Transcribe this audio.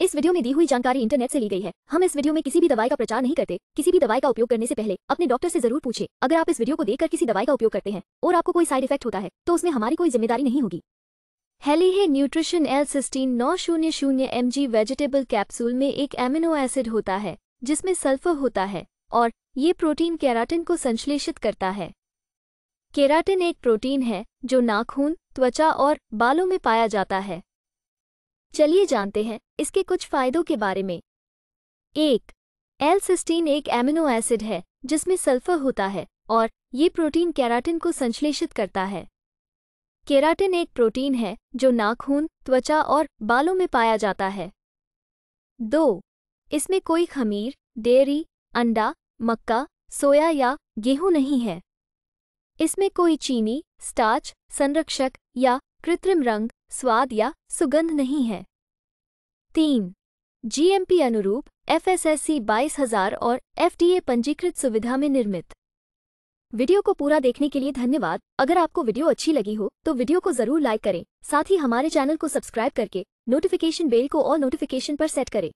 इस वीडियो में दी हुई जानकारी इंटरनेट से ली गई है हम इस वीडियो में किसी भी दवाई का प्रचार नहीं करते किसी भी दवाई का उपयोग करने से पहले अपने डॉक्टर से जरूर पूछे अगर आप इस वीडियो को देखकर किसी दवाई का उपयोग करते हैं और आपको कोई साइड इफेक्ट होता है तो उसमें हमारी कोई जिम्मेदारी नहीं होगी है न्यूट्रिशन एल सिस्टीन नौ शून्य शून्य एम जी वेजिटेबल कैप्सूल में एक एमिनो एसिड होता है जिसमें सल्फर होता है और ये प्रोटीन केराटिन को संश्लेषित करता है केराटिन एक प्रोटीन है जो नाखून त्वचा और बालों में पाया जाता है चलिए जानते हैं इसके कुछ फायदों के बारे में एक एल सिस्टीन एक एमिनो एसिड है जिसमें सल्फर होता है और ये प्रोटीन कैराटिन को संश्लेषित करता है केराटिन एक प्रोटीन है जो नाखून त्वचा और बालों में पाया जाता है दो इसमें कोई खमीर डेयरी अंडा मक्का सोया या गेहूं नहीं है इसमें कोई चीनी स्टार्च संरक्षक या कृत्रिम रंग स्वाद या सुगंध नहीं है तीन जीएमपी अनुरूप एफएसएससी 22000 और एफडीए पंजीकृत सुविधा में निर्मित वीडियो को पूरा देखने के लिए धन्यवाद अगर आपको वीडियो अच्छी लगी हो तो वीडियो को जरूर लाइक करें साथ ही हमारे चैनल को सब्सक्राइब करके नोटिफिकेशन बेल को और नोटिफिकेशन पर सेट करें